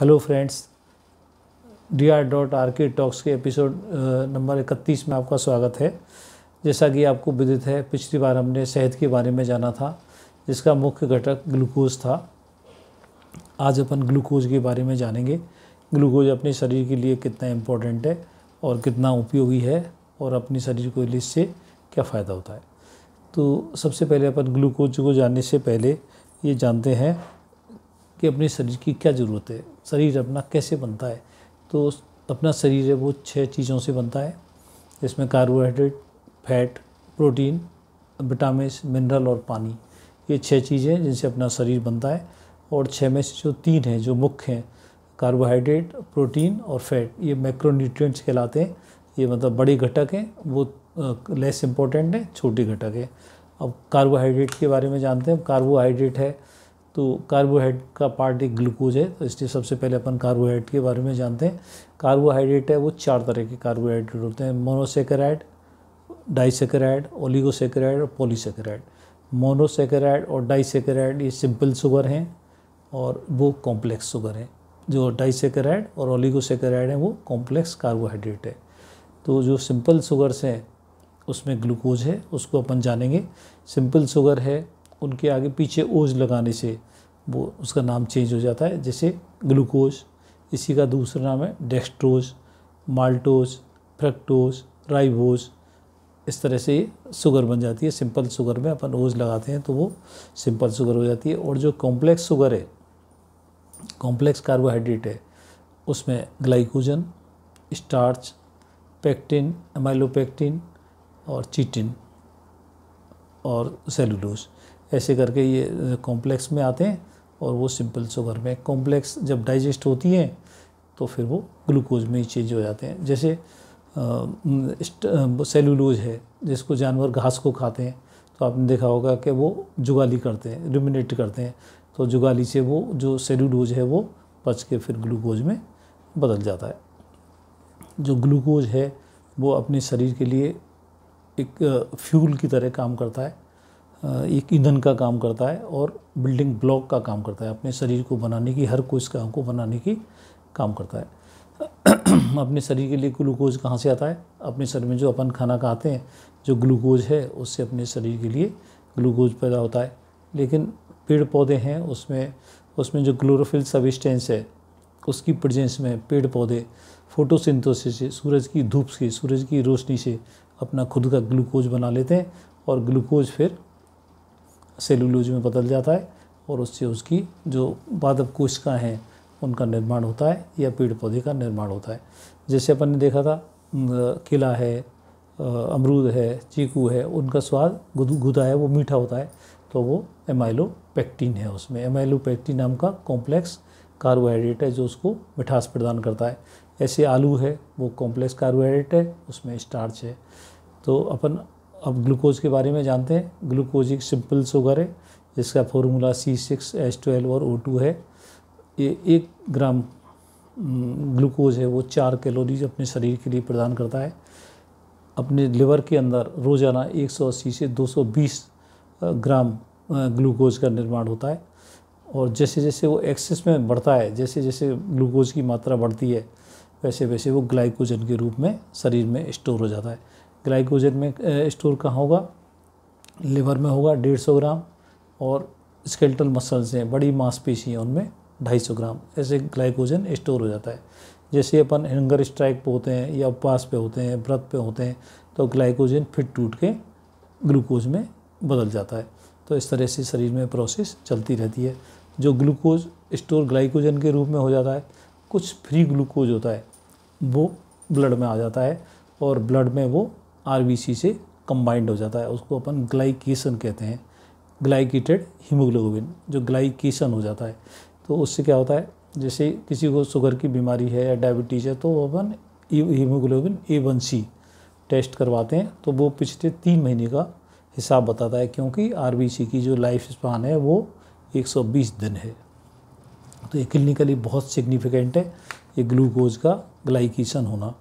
hello friends D R dot R K talks के episode number इकतीस में आपका स्वागत है जैसा कि आपको विदित है पिछली बार हमने सेहत के बारे में जाना था जिसका मुख्य घटक ग्लूकोज था आज अपन ग्लूकोज के बारे में जानेंगे ग्लूकोज अपने शरीर के लिए कितना इम्पोर्टेंट है और कितना उपयोगी है और अपने शरीर को इससे क्या फ़ायदा होता है तो सबसे पहले अपन ग्लूकोज को जानने से पहले ये जानते हैं कि अपने शरीर की क्या ज़रूरत है शरीर अपना कैसे बनता है तो अपना शरीर है वो छः चीज़ों से बनता है जिसमें carbohydrate fat protein vitamin mineral और पानी ये छः चीज़ें जिनसे अपना शरीर बनता है और छः में से जो तीन हैं जो मुख्य हैं कार्बोहाइड्रेट प्रोटीन और फैट ये मैक्रोन्यूट्रिएंट्स कहलाते हैं ये मतलब बड़े घटक हैं वो लेस इम्पोर्टेंट हैं छोटे घटक हैं अब कार्बोहाइड्रेट के बारे में जानते हैं कार्बोहाइड्रेट है तो कार्बोहाइड्रेट का पार्ट एक ग्लूकोज है तो इसलिए सबसे पहले अपन कार्बोहाइड्रेट के बारे में जानते हैं कार्बोहाइड्रेट है वो चार तरह के कार्बोहाइड्रेट होते हैं मोनोसेकेराइड डाइसेकेराइड ओलिगोसेकेराइड और पोलीसेकेराइड मोनोसेकेराइड और डाइसेकेराइड ये सिंपल शुगर हैं और वो कॉम्प्लेक्स शुगर हैं जो डाइसेकेराइड और ओलिगोसेकेराइड हैं वो कॉम्प्लेक्स कार्बोहाइड्रेट है तो जो सिंपल शुगर्स हैं उसमें ग्लूकोज है उसको अपन जानेंगे सिंपल शुगर है उनके आगे पीछे ओज लगाने से वो उसका नाम चेंज हो जाता है जैसे ग्लूकोज इसी का दूसरा नाम है डेक्स्ट्रोज माल्टोज फ्रक्टोज राइबोज इस तरह से शुगर बन जाती है सिंपल शुगर में अपन ओज लगाते हैं तो वो सिंपल शुगर हो जाती है और जो कॉम्प्लेक्स शुगर है कॉम्प्लेक्स कार्बोहाइड्रेट है उसमें ग्लाइकोजन स्टार्च पेक्टिन एमाइलोपेक्टिन और चिटिन और सेलुलोज़ ऐसे करके ये कॉम्प्लेक्स में आते हैं और वो सिंपल शुगर में कॉम्प्लेक्स जब डाइजेस्ट होती हैं तो फिर वो ग्लूकोज में ही चेंज हो जाते हैं जैसे सेलुलोज है जिसको जानवर घास को खाते हैं तो आपने देखा होगा कि वो जुगाली करते हैं रिमिनेट करते हैं तो जुगाली से वो जो सेलुलोज है वो पच के फिर ग्लूकोज में बदल जाता है जो ग्लूकोज है वो अपने शरीर के लिए एक फ्यूल की तरह काम करता है एक ईंधन का काम करता है और बिल्डिंग ब्लॉक का काम करता है अपने शरीर को बनाने की हर कोशिका को बनाने की काम करता है अपने शरीर के लिए ग्लूकोज कहाँ से आता है अपने शरीर में जो अपन खाना खाते हैं जो ग्लूकोज है उससे अपने शरीर के लिए ग्लूकोज पैदा होता है लेकिन पेड़ पौधे हैं उसमें उसमें जो क्लोरोफिल सबिस्टेंस है उसकी प्रजेंस में पेड़ पौधे फोटोसिंथोसिस से सूरज की धूप से सूरज की रोशनी से अपना खुद का ग्लूकोज बना लेते हैं और ग्लूकोज फिर सेलुलोज में बदल जाता है और उससे उसकी जो पादप कोशिका हैं उनका निर्माण होता है या पेड़ पौधे का निर्माण होता है जैसे अपन ने देखा था किला है अमरूद है चीकू है उनका स्वाद गुदा है वो मीठा होता है तो वो एमाइलोपेक्टिन है उसमें एमाइलोपेक्टिन नाम का कॉम्प्लेक्स कार्बोहाइड्रेट है जो उसको मिठास प्रदान करता है ऐसे आलू है वो कॉम्प्लेक्स कार्बोहाइड्रेट है उसमें स्टार्च है तो अपन अब ग्लूकोज़ के बारे में जानते हैं ग्लूकोज एक सिंपल शुगर है जिसका formula C six H twelve और ओ टू है ये एक ग्राम ग्लूकोज है वो चार कैलोरीज अपने शरीर के लिए प्रदान करता है अपने लिवर के अंदर रोज़ाना 180 से 220 ग्राम ग्लूकोज का निर्माण होता है और जैसे जैसे वो एक्सेस में बढ़ता है जैसे जैसे ग्लूकोज की मात्रा बढ़ती है वैसे वैसे वो ग्लाइकोजन के रूप में शरीर में स्टोर हो जाता है ग्लाइकोजन में स्टोर कहाँ होगा लिवर में होगा डेढ़ सौ ग्राम और स्केल्टल मसल्स हैं बड़ी मांसपेशी हैं उनमें ढाई सौ ग्राम ऐसे ग्लाइकोजन स्टोर हो जाता है जैसे अपन हंगर स्ट्राइक पे होते हैं या उपवास पे होते हैं व्रत पे होते हैं तो ग्लाइकोजन फिर टूट के ग्लूकोज में बदल जाता है तो इस तरह से शरीर में प्रोसेस चलती रहती है जो ग्लूकोज स्टोर ग्लाइकोजन के रूप में हो जाता है कुछ फ्री ग्लूकोज होता है वो ब्लड में आ जाता है और ब्लड में वो आर से कंबाइंड हो जाता है उसको अपन ग्लाइकेशन कहते हैं ग्लाइकेटेड हीमोग्लोबिन जो ग्लाइकेशन हो जाता है तो उससे क्या होता है जैसे किसी को शुगर की बीमारी है या डायबिटीज़ है तो अपन haemoglobin A one C test करवाते हैं तो वो पिछले तीन महीने का हिसाब बताता है क्योंकि आर की जो लाइफ स्पान है वो 120 दिन है तो ये क्लिनिकली बहुत सिग्निफिकेंट है ये ग्लूकोज का ग्लाइकेशन होना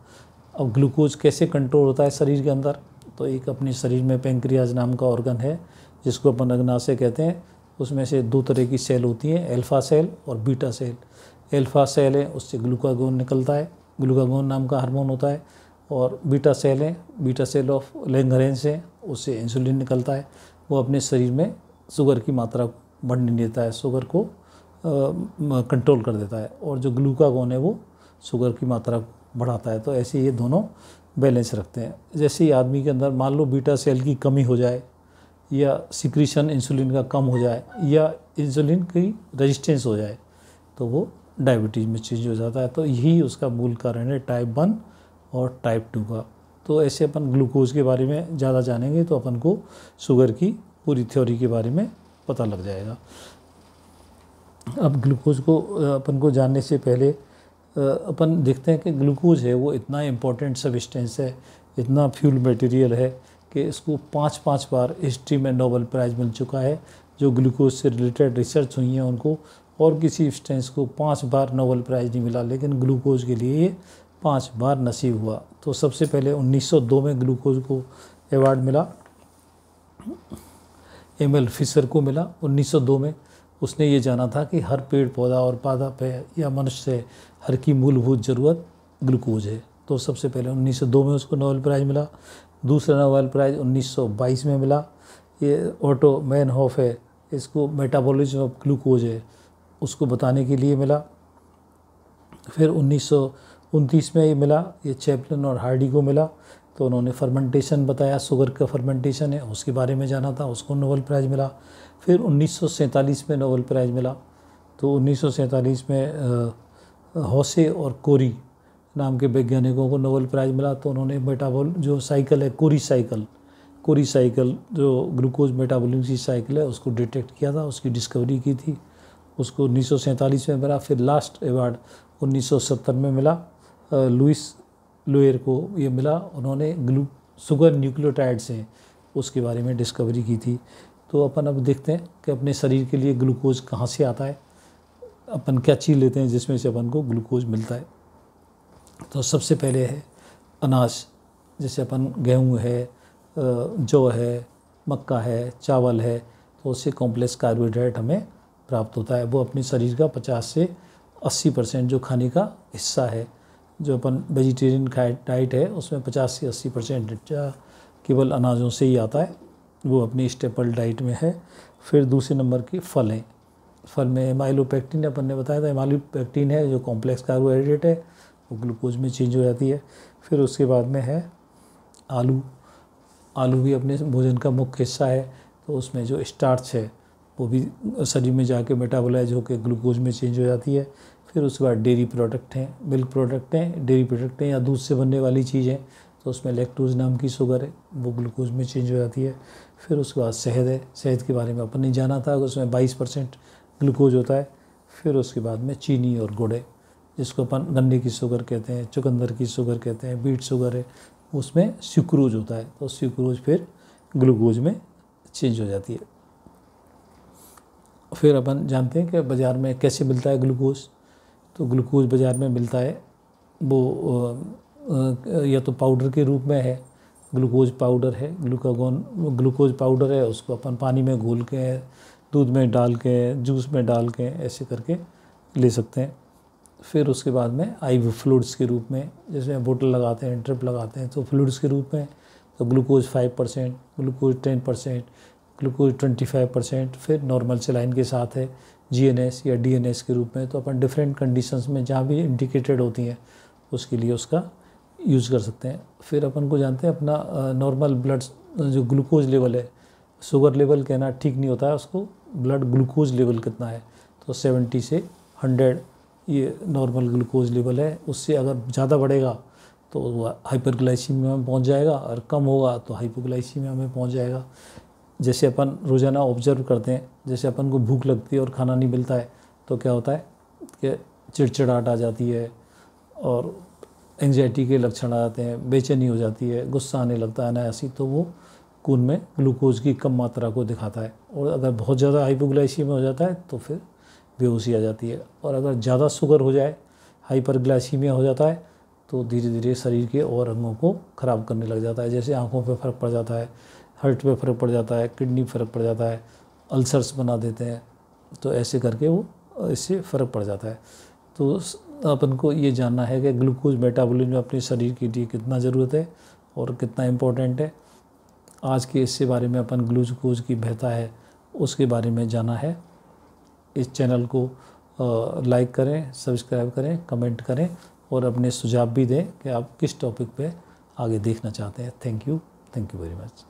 अब ग्लूकोज कैसे कंट्रोल होता है शरीर के अंदर तो एक अपने शरीर में पेंक्रियाज नाम का ऑर्गन है जिसको अपन अग्नाशय कहते हैं उसमें से दो तरह की सेल होती हैं एल्फा सेल और बीटा सेल एल्फा सेल है उससे ग्लूकागोन निकलता है ग्लूकागोन नाम का हार्मोन होता है और बीटा सेल है बीटा सेल ऑफ लेंगरेंस है उससे इंसुलिन निकलता है वो अपने शरीर में शुगर की मात्रा को बढ़ने देता है शुगर को कंट्रोल कर देता है और जो ग्लूकागोन है वो शुगर की मात्रा को बढ़ाता है तो ऐसे ये दोनों बैलेंस रखते हैं जैसे ही आदमी के अंदर मान लो बीटा सेल की कमी हो जाए या सिक्रीशन इंसुलिन का कम हो जाए या इंसुलिन की रेजिस्टेंस हो जाए तो वो डायबिटीज़ में चेंज हो जाता है तो यही उसका मूल कारण है टाइप वन और टाइप टू का तो ऐसे अपन ग्लूकोज के बारे में ज़्यादा जानेंगे तो अपन को शुगर की पूरी थ्योरी के बारे में पता लग जाएगा अब ग्लूकोज को अपन को जानने से पहले अपन देखते हैं कि ग्लूकोज है वो इतना इम्पोर्टेंट सबिस्टेंस है इतना फ्यूल मटेरियल है कि इसको पाँच पाँच बार हिस्ट्री में नोबल प्राइज़ मिल चुका है जो ग्लूकोज से रिलेटेड रिसर्च हुई है उनको और किसी स्टेंस को पाँच बार नोबल प्राइज़ नहीं मिला लेकिन ग्लूकोज के लिए ये पाँच बार नसीब हुआ तो सबसे पहले 1902 में ग्लूकोज को अवार्ड मिला एम एल फिसर को मिला 1902 में उसने ये जाना था कि हर पेड़ पौधा और पादप है या मनुष्य है हर की मूलभूत ज़रूरत ग्लूकोज है तो सबसे पहले 1902 में उसको नोबेल प्राइज़ मिला दूसरा नोबेल प्राइज़ 1922 में मिला ये ऑटो मैन हॉफ है इसको मेटाबॉलिज्म ऑफ ग्लूकोज है उसको बताने के लिए मिला फिर उन्नीस में ये मिला ये चैपलिन और हार्डी को मिला तो उन्होंने फर्मेंटेशन बताया शुगर का फर्मेंटेशन है उसके बारे में जाना था उसको नोबल प्राइज़ मिला फिर उन्नीस में नोबल प्राइज़ मिला तो उन्नीस में हौसे और कोरी नाम के वैज्ञानिकों को नोबल प्राइज़ मिला तो उन्होंने मेटाबोल जो साइकिल है कोरी साइकिल कोरी साइकिल जो ग्लूकोज मेटाबॉलिज्म की साइकिल है उसको डिटेक्ट किया था उसकी डिस्कवरी की थी उसको उन्नीस में मिला फिर लास्ट अवार्ड 1970 में मिला लुइस लोयर को ये मिला उन्होंने ग्लू सुगर न्यूक्लियोटाइड से उसके बारे में डिस्कवरी की थी तो अपन अब देखते हैं कि अपने शरीर के लिए ग्लूकोज कहाँ से आता है अपन क्या चीज़ लेते हैं जिसमें से अपन को ग्लूकोज मिलता है तो सबसे पहले है अनाज जैसे अपन गेहूँ है जौ है मक्का है चावल है तो उससे कॉम्प्लेक्स कार्बोहाइड्रेट हमें प्राप्त होता है वो अपने शरीर का पचास से अस्सी परसेंट जो खाने का हिस्सा है जो अपन वेजिटेरियन डाइट है उसमें पचास से अस्सी परसेंट केवल अनाजों से ही आता है वो अपनी स्टेपल डाइट में है फिर दूसरे नंबर की फल हैं फल में एमाइलोपैक्टिन अपन ने बताया था एमाइलोपैक्टिन है जो कॉम्प्लेक्स कार्बोहाइड्रेट है वो ग्लूकोज में चेंज हो जाती है फिर उसके बाद में है आलू आलू भी अपने भोजन का मुख्य हिस्सा है तो उसमें जो स्टार्च है वो भी शरीर में जाके मेटाबोलाइज होकर ग्लूकोज में चेंज हो जाती है फिर उसके बाद डेयरी प्रोडक्ट हैं मिल्क प्रोडक्ट हैं डेयरी प्रोडक्ट हैं या दूध से बनने वाली चीज़ है तो उसमें लेक्टोज नाम की शुगर है वो ग्लूकोज में चेंज हो जाती है फिर उसके बाद शहद है शहद के बारे में अपन ने जाना था उसमें बाईस परसेंट ग्लूकोज होता है फिर उसके बाद में चीनी और गुड़ है जिसको अपन गन्ने की शुगर कहते हैं चुकंदर की शुगर कहते हैं बीट शुगर है उसमें सिक्रोज होता है तो सिक्रोज फिर ग्लूकोज में चेंज हो जाती है फिर अपन जानते हैं कि बाज़ार में कैसे मिलता है ग्लूकोज़ तो ग्लूकोज बाज़ार में मिलता है वो या तो पाउडर के रूप में है ग्लूकोज पाउडर है ग्लूकागोन ग्लूकोज पाउडर है उसको अपन पानी में घोल के दूध में डाल के जूस में डाल के ऐसे करके ले सकते हैं फिर उसके बाद में आई फ्लूड्स के रूप में जैसे बोतल लगाते हैं ड्रिप लगाते हैं तो फ्लूड्स के रूप में तो glucose five percent glucose ten percent glucose twenty five percent फिर नॉर्मल सिलाइन के साथ है जीएनएस या डीएनएस के रूप में तो अपन डिफरेंट कंडीशंस में जहाँ भी इंडिकेटेड होती हैं उसके लिए उसका यूज़ कर सकते हैं फिर अपन को जानते हैं अपना नॉर्मल ब्लड जो ग्लूकोज लेवल है शुगर लेवल कहना ठीक नहीं होता है उसको ब्लड ग्लूकोज लेवल कितना है तो सेवेंटी से हंड्रेड ये नॉर्मल ग्लूकोज लेवल है उससे अगर ज़्यादा बढ़ेगा तो वह हाइपरग्लाइसीमिया में पहुंच जाएगा और कम होगा तो हाइपोग्लाइसीमिया में पहुंच जाएगा जैसे अपन रोज़ाना ऑब्जर्व करते हैं जैसे अपन को भूख लगती है और खाना नहीं मिलता है तो क्या होता है कि चिड़चिड़ाहट आ जाती है और एंजाइटी के लक्षण आ जाते हैं बेचैनी हो जाती है गुस्सा आने लगता है अनायासी तो वो खून में ग्लूकोज की कम मात्रा को दिखाता है और अगर बहुत ज़्यादा में हो जाता है तो फिर बेहोशी आ जाती है और अगर ज़्यादा शुगर हो जाए हाइपरग्लाइसीमिया हो जाता है तो धीरे धीरे शरीर के और अंगों को ख़राब करने लग जाता है जैसे आँखों पर फर्क पड़ जाता है हर्ट पे फ़र्क पड़ जाता है किडनी फ़र्क पड़ जाता है अल्सर्स बना देते हैं तो ऐसे करके वो इससे फ़र्क पड़ जाता है तो अपन को ये जानना है कि ग्लूकोज मेटाबॉलिज्म अपने शरीर के लिए कितना ज़रूरत है और कितना इम्पोर्टेंट है आज के इससे बारे में अपन ग्लूकोज की बहता है उसके बारे में जाना है इस चैनल को लाइक करें सब्सक्राइब करें कमेंट करें और अपने सुझाव भी दें कि आप किस टॉपिक पे आगे देखना चाहते हैं thank you thank you very much